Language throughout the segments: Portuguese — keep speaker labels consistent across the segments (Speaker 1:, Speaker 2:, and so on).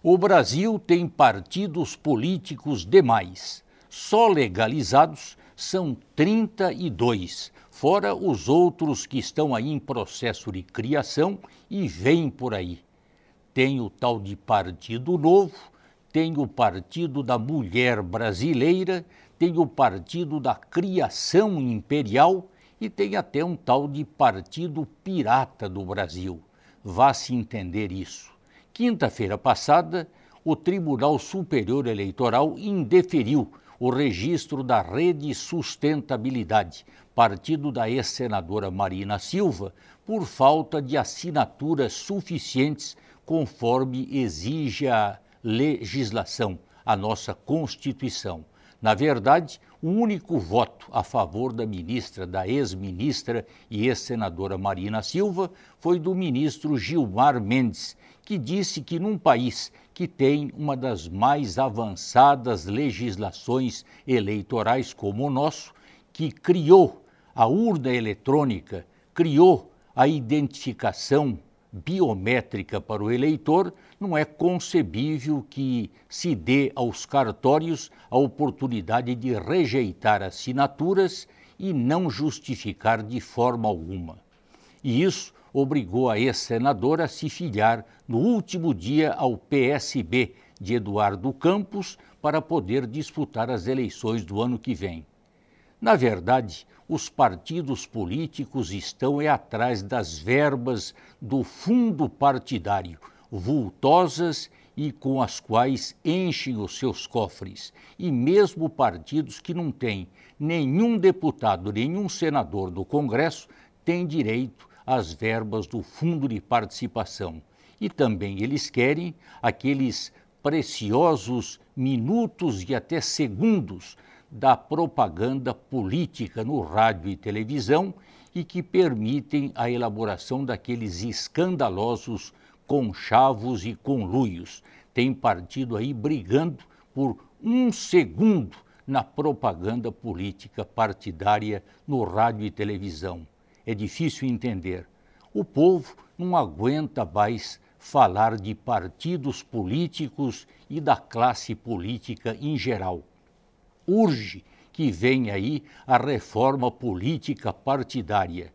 Speaker 1: O Brasil tem partidos políticos demais. Só legalizados são 32, fora os outros que estão aí em processo de criação e vêm por aí. Tem o tal de Partido Novo, tem o Partido da Mulher Brasileira, tem o Partido da Criação Imperial e tem até um tal de Partido Pirata do Brasil. Vá se entender isso. Quinta-feira passada, o Tribunal Superior Eleitoral indeferiu o registro da Rede Sustentabilidade, partido da ex-senadora Marina Silva, por falta de assinaturas suficientes, conforme exige a legislação, a nossa Constituição. Na verdade, o único voto a favor da ministra, da ex-ministra e ex-senadora Marina Silva foi do ministro Gilmar Mendes, que disse que num país que tem uma das mais avançadas legislações eleitorais como o nosso, que criou a urna eletrônica, criou a identificação biométrica para o eleitor, não é concebível que se dê aos cartórios a oportunidade de rejeitar assinaturas e não justificar de forma alguma. E isso obrigou a ex-senadora a se filiar no último dia ao PSB de Eduardo Campos para poder disputar as eleições do ano que vem. Na verdade, os partidos políticos estão é atrás das verbas do fundo partidário, vultosas e com as quais enchem os seus cofres. E mesmo partidos que não têm nenhum deputado, nenhum senador do Congresso têm direito às verbas do fundo de participação. E também eles querem aqueles preciosos minutos e até segundos da propaganda política no rádio e televisão e que permitem a elaboração daqueles escandalosos conchavos e conluios. Tem partido aí brigando por um segundo na propaganda política partidária no rádio e televisão. É difícil entender. O povo não aguenta mais falar de partidos políticos e da classe política em geral urge que venha aí a reforma política partidária,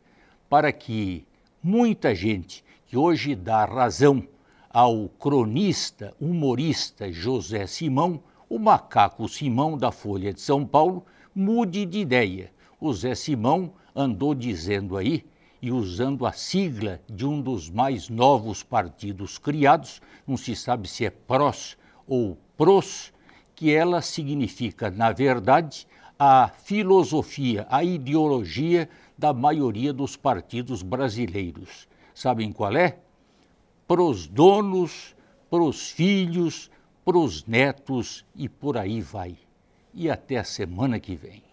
Speaker 1: para que muita gente que hoje dá razão ao cronista humorista José Simão, o macaco Simão da Folha de São Paulo, mude de ideia. O Zé Simão andou dizendo aí e usando a sigla de um dos mais novos partidos criados, não se sabe se é PROS ou PROS, que ela significa, na verdade, a filosofia, a ideologia da maioria dos partidos brasileiros. Sabem qual é? Pros donos, pros filhos, pros netos e por aí vai. E até a semana que vem.